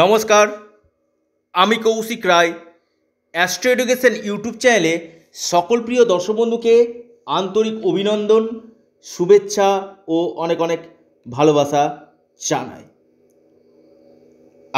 নমস্কার আমি Koushik Roy Astro Education YouTube চ্যানেলে সকল প্রিয় দর্শক বন্ধুকে আন্তরিক অভিনন্দন শুভেচ্ছা ও অনেক অনেক ভালোবাসা জানাই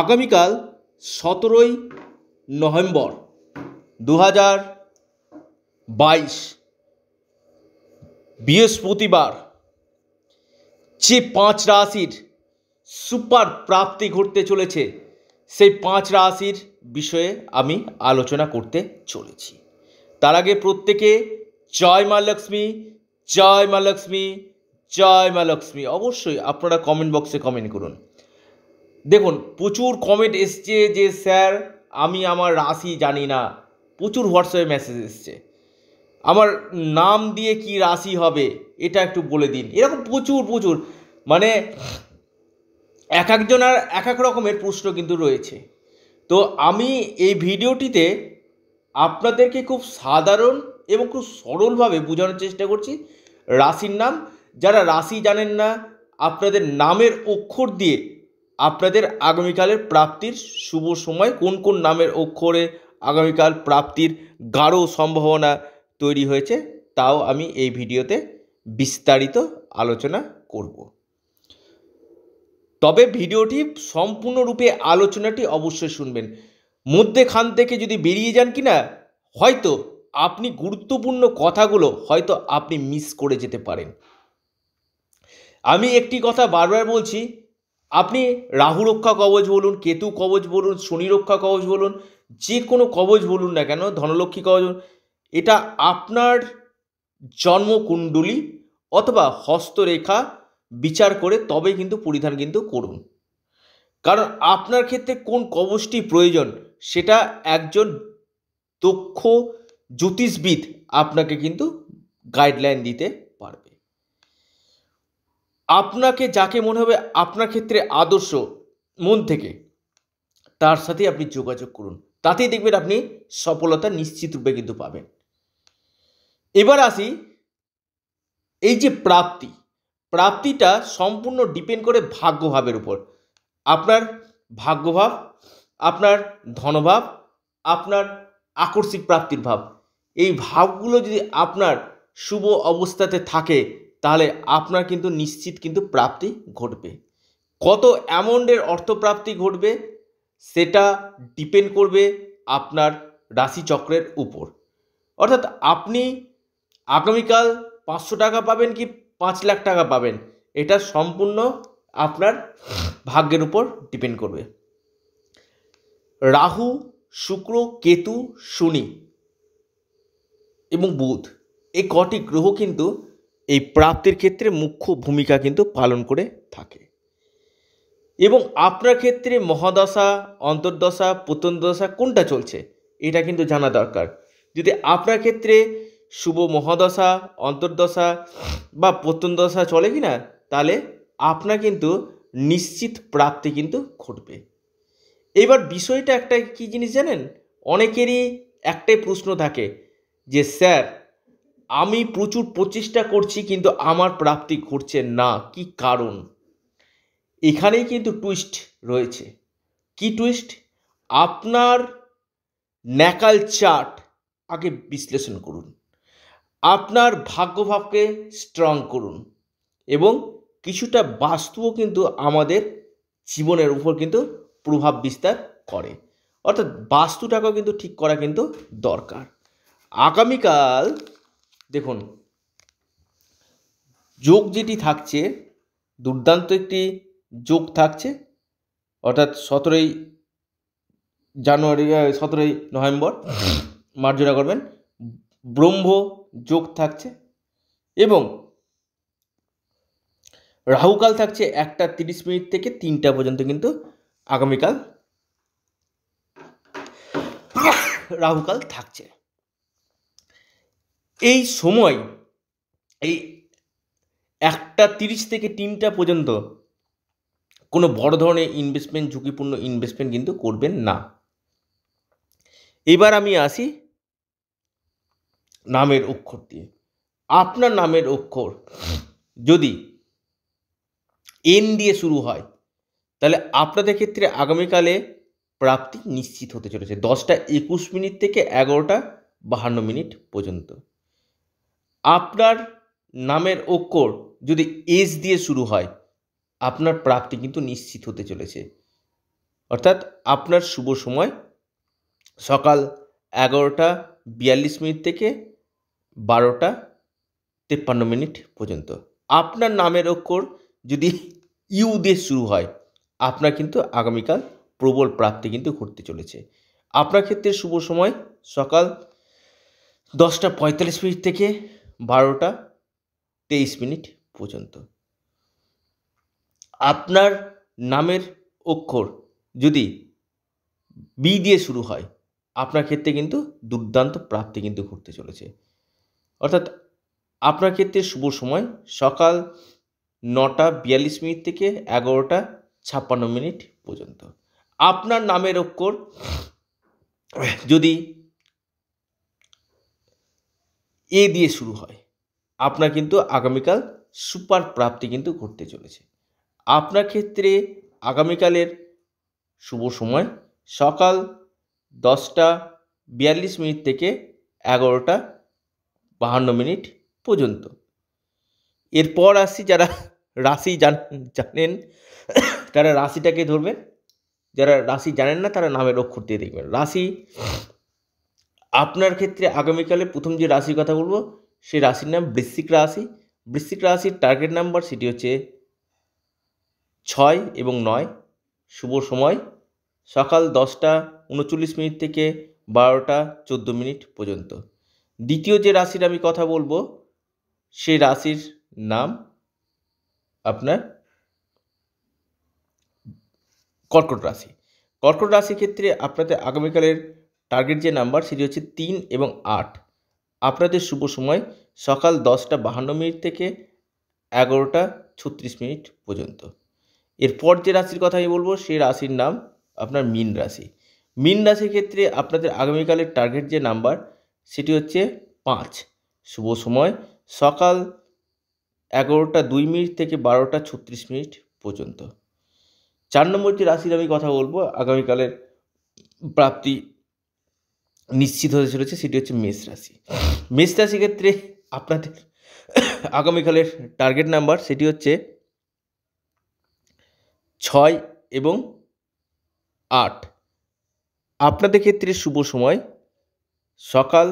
আগামীকাল সতেরোই নভেম্বর দু হাজার বাইশ বৃহস্পতিবার যে পাঁচ রাশির সুপার প্রাপ্তি ঘটতে চলেছে সেই পাঁচ রাশির বিষয়ে আমি আলোচনা করতে চলেছি তার আগে প্রত্যেকে জয় মা লক্ষ্মী জয় মা লক্ষ্মী জয় মা লক্ষ্মী অবশ্যই আপনারা কমেন্ট বক্সে কমেন্ট করুন দেখুন প্রচুর কমেন্ট এসছে যে স্যার আমি আমার রাশি জানি না প্রচুর হোয়াটসঅ্যাপে মেসেজ এসছে আমার নাম দিয়ে কি রাশি হবে এটা একটু বলে দিন এরকম প্রচুর প্রচুর মানে এক আর এক এক রকমের প্রশ্ন কিন্তু রয়েছে তো আমি এই ভিডিওটিতে আপনাদেরকে খুব সাধারণ এবং খুব সরলভাবে বোঝানোর চেষ্টা করছি রাশির নাম যারা রাশি জানেন না আপনাদের নামের অক্ষর দিয়ে আপনাদের আগামীকালের প্রাপ্তির শুভ সময় কোন কোন নামের অক্ষরে আগামীকাল প্রাপ্তির গাঢ় সম্ভাবনা তৈরি হয়েছে তাও আমি এই ভিডিওতে বিস্তারিত আলোচনা করবো তবে ভিডিওটি সম্পূর্ণরূপে আলোচনাটি অবশ্যই শুনবেন মধ্যেখান থেকে যদি বেরিয়ে যান কি না হয়তো আপনি গুরুত্বপূর্ণ কথাগুলো হয়তো আপনি মিস করে যেতে পারেন আমি একটি কথা বারবার বলছি আপনি রাহু রক্ষা কবচ বলুন কেতু কবচ বলুন শনি রক্ষা কবচ বলুন যে কোনো কবচ বলুন না কেন ধনলক্ষ্মী কবচ এটা আপনার জন্মকুণ্ডলী অথবা হস্তরেখা বিচার করে তবেই কিন্তু পরিধান কিন্তু করুন কারণ আপনার ক্ষেত্রে কোন কবচটি প্রয়োজন সেটা একজন দক্ষ জ্যোতিষবিদ আপনাকে কিন্তু গাইডলাইন দিতে পারবে আপনাকে যাকে মনে হবে আপনার ক্ষেত্রে আদর্শ মন থেকে তার সাথে আপনি যোগাযোগ করুন তাতেই দেখবেন আপনি সফলতা নিশ্চিত রূপে কিন্তু পাবেন এবার আসি এই যে প্রাপ্তি প্রাপ্তিটা সম্পূর্ণ ডিপেন্ড করে ভাগ্যভাবের উপর আপনার ভাগ্যভাব আপনার ধনভাব আপনার আকস্মিক প্রাপ্তির ভাব এই ভাবগুলো যদি আপনার শুভ অবস্থাতে থাকে তাহলে আপনার কিন্তু নিশ্চিত কিন্তু প্রাপ্তি ঘটবে কত অ্যামাউন্টের অর্থপ্রাপ্তি ঘটবে সেটা ডিপেন্ড করবে আপনার রাশিচক্রের উপর অর্থাৎ আপনি আগামীকাল পাঁচশো টাকা পাবেন কি পাঁচ লাখ টাকা পাবেন এটা সম্পূর্ণ আপনার ভাগ্যের উপর ডিপেন্ড করবে রাহু শুক্র কেতু শনি এবং বুধ এই কটি গ্রহ কিন্তু এই প্রাপ্তির ক্ষেত্রে মুখ্য ভূমিকা কিন্তু পালন করে থাকে এবং আপনার ক্ষেত্রে মহাদশা অন্তর্দশা দশা কোনটা চলছে এটা কিন্তু জানা দরকার যদি আপনার ক্ষেত্রে শুভ মহাদশা অন্তর্দশা বা প্রত্যন্তদশা চলে কি না তাহলে আপনার কিন্তু নিশ্চিত প্রাপ্তি কিন্তু ঘটবে এবার বিষয়টা একটা কি জিনিস জানেন অনেকেরই একটাই প্রশ্ন থাকে যে স্যার আমি প্রচুর প্রচেষ্টা করছি কিন্তু আমার প্রাপ্তি ঘটছে না কি কারণ এখানেই কিন্তু টুইস্ট রয়েছে কি টুইস্ট আপনার ন্যাকাল চার্ট আগে বিশ্লেষণ করুন আপনার ভাগ্যভাবকে স্ট্রং করুন এবং কিছুটা বাস্তুও কিন্তু আমাদের জীবনের উপর কিন্তু প্রভাব বিস্তার করে অর্থাৎ বাস্তুটাকেও কিন্তু ঠিক করা কিন্তু দরকার আগামীকাল দেখুন যোগ যেটি থাকছে দুর্দান্ত একটি যোগ থাকছে অর্থাৎ সতেরোই জানুয়ারি সতেরোই নভেম্বর মার্জনা করবেন ব্রহ্ম যোগ থাকছে এবং রাহুকাল থাকছে একটা তিরিশ মিনিট থেকে তিনটা পর্যন্ত কিন্তু আগামীকাল রাহুকাল থাকছে এই সময় এই একটা তিরিশ থেকে তিনটা পর্যন্ত কোনো বড় ধরনের ইনভেস্টমেন্ট ঝুঁকিপূর্ণ ইনভেস্টমেন্ট কিন্তু করবেন না এবার আমি আসি নামের অক্ষর দিয়ে আপনার নামের অক্ষর যদি এন দিয়ে শুরু হয় তাহলে আপনাদের ক্ষেত্রে আগামীকালে প্রাপ্তি নিশ্চিত হতে চলেছে দশটা একুশ মিনিট থেকে এগারোটা বাহান্ন মিনিট পর্যন্ত আপনার নামের অক্ষর যদি এস দিয়ে শুরু হয় আপনার প্রাপ্তি কিন্তু নিশ্চিত হতে চলেছে অর্থাৎ আপনার শুভ সময় সকাল এগারোটা বিয়াল্লিশ মিনিট থেকে বারোটা তেপ্পান্ন মিনিট পর্যন্ত আপনার নামের অক্ষর যদি ইউ দিয়ে শুরু হয় আপনার কিন্তু আগামীকাল প্রবল প্রাপ্তি কিন্তু ঘটতে চলেছে আপনার ক্ষেত্রে শুভ সময় সকাল দশটা পঁয়তাল্লিশ মিনিট থেকে বারোটা তেইশ মিনিট পর্যন্ত আপনার নামের অক্ষর যদি বি দিয়ে শুরু হয় আপনার ক্ষেত্রে কিন্তু দুর্দান্ত প্রাপ্তি কিন্তু ঘটতে চলেছে অর্থাৎ আপনার ক্ষেত্রে শুভ সময় সকাল নটা বিয়াল্লিশ মিনিট থেকে এগারোটা ছাপ্পান্ন মিনিট পর্যন্ত আপনার নামের অক্ষর যদি এ দিয়ে শুরু হয় আপনার কিন্তু আগামীকাল সুপার প্রাপ্তি কিন্তু ঘটতে চলেছে আপনার ক্ষেত্রে আগামীকালের শুভ সময় সকাল দশটা বিয়াল্লিশ মিনিট থেকে এগারোটা বাহান্ন মিনিট পর্যন্ত এরপর আসি যারা রাশি জান জানেন তারা রাশিটাকে ধরবেন যারা রাশি জানেন না তারা নামের অক্ষর দিয়ে দেখবেন রাশি আপনার ক্ষেত্রে আগামীকালে প্রথম যে রাশির কথা বলবো সেই রাশির নাম বৃশ্চিক রাশি বৃশ্চিক রাশির টার্গেট নাম্বার সেটি হচ্ছে ছয় এবং নয় শুভ সময় সকাল দশটা উনচল্লিশ মিনিট থেকে বারোটা চোদ্দো মিনিট পর্যন্ত দ্বিতীয় যে রাশির আমি কথা বলবো সেই রাশির নাম আপনার কর্কট রাশি কর্কট রাশির ক্ষেত্রে আপনাদের আগামীকালের টার্গেট যে নাম্বার সেটি হচ্ছে তিন এবং আট আপনাদের শুভ সময় সকাল দশটা বাহান্ন মিনিট থেকে এগারোটা ছত্রিশ মিনিট পর্যন্ত এরপর যে রাশির কথা আমি বলবো সেই রাশির নাম আপনার মিন রাশি মিন রাশির ক্ষেত্রে আপনাদের আগামীকালের টার্গেট যে নাম্বার সেটি হচ্ছে পাঁচ শুভ সময় সকাল এগারোটা দুই মিনিট থেকে বারোটা ছত্রিশ মিনিট পর্যন্ত চার নম্বর যে রাশির আমি কথা বলবো আগামীকালের প্রাপ্তি নিশ্চিত হতে চলেছে সেটি হচ্ছে মেষ রাশি মেষ রাশি ক্ষেত্রে আপনাদের আগামীকালের টার্গেট নাম্বার সেটি হচ্ছে ছয় এবং আট আপনাদের ক্ষেত্রে শুভ সময় সকাল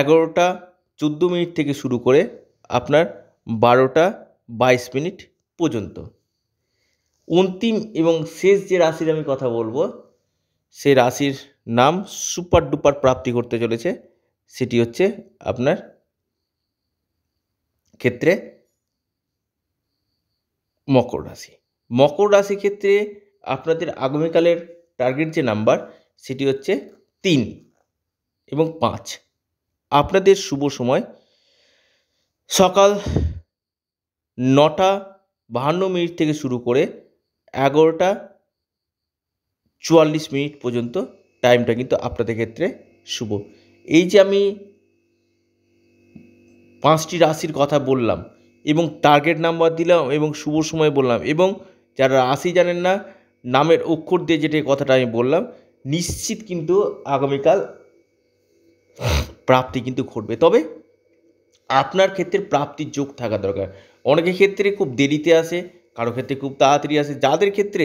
এগারোটা চোদ্দো মিনিট থেকে শুরু করে আপনার বারোটা বাইশ মিনিট পর্যন্ত অন্তিম এবং শেষ যে রাশির আমি কথা বলবো সে রাশির নাম সুপার ডুপার প্রাপ্তি করতে চলেছে সেটি হচ্ছে আপনার ক্ষেত্রে মকর রাশি মকর রাশি ক্ষেত্রে আপনাদের আগামীকালের টার্গেট যে নাম্বার সেটি হচ্ছে তিন এবং পাঁচ আপনাদের শুভ সময় সকাল নটা বাহান্ন মিনিট থেকে শুরু করে এগারোটা চুয়াল্লিশ মিনিট পর্যন্ত টাইমটা কিন্তু আপনাদের ক্ষেত্রে শুভ এই যে আমি পাঁচটি রাশির কথা বললাম এবং টার্গেট নাম্বার দিলাম এবং শুভ সময় বললাম এবং যারা রাশি জানেন না নামের অক্ষর দিয়ে যেটা কথাটা আমি বললাম নিশ্চিত কিন্তু আগামীকাল প্রাপ্তি কিন্তু ঘটবে তবে আপনার ক্ষেত্রে প্রাপ্তির যোগ থাকা দরকার অনেকের ক্ষেত্রে খুব দেরিতে আসে কারো ক্ষেত্রে খুব তাড়াতাড়ি আসে যাদের ক্ষেত্রে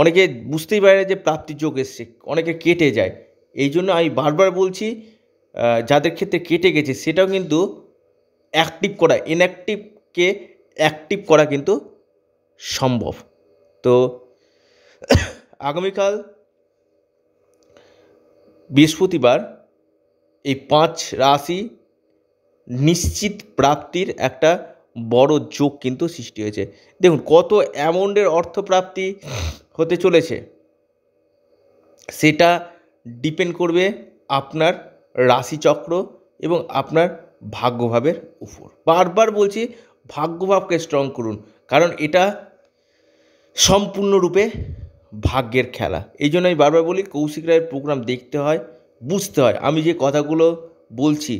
অনেকে বুঝতেই পারে যে প্রাপ্তির যোগ এসছে অনেকে কেটে যায় এই জন্য আমি বারবার বলছি যাদের ক্ষেত্রে কেটে গেছে সেটাও কিন্তু অ্যাক্টিভ করা ইনঅ্যাক্টিভকে অ্যাক্টিভ করা কিন্তু সম্ভব তো আগামীকাল বৃহস্পতিবার এই পাঁচ রাশি নিশ্চিত প্রাপ্তির একটা বড় যোগ কিন্তু সৃষ্টি হয়েছে দেখুন কত অ্যামাউন্টের অর্থপ্রাপ্তি হতে চলেছে সেটা ডিপেন্ড করবে আপনার রাশিচক্র এবং আপনার ভাগ্যভাবের উপর বারবার বলছি ভাগ্যভাবকে স্ট্রং করুন কারণ এটা সম্পূর্ণরূপে ভাগ্যের খেলা এই জন্য আমি বারবার বলি কৌশিক রায়ের প্রোগ্রাম দেখতে হয় বুঝতে হয় আমি যে কথাগুলো বলছি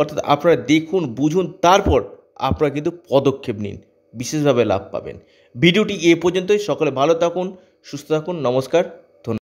অর্থাৎ আপনারা দেখুন বুঝুন তারপর আপনারা কিন্তু পদক্ষেপ নিন বিশেষভাবে লাভ পাবেন ভিডিওটি এ পর্যন্তই সকলে ভালো থাকুন সুস্থ থাকুন নমস্কার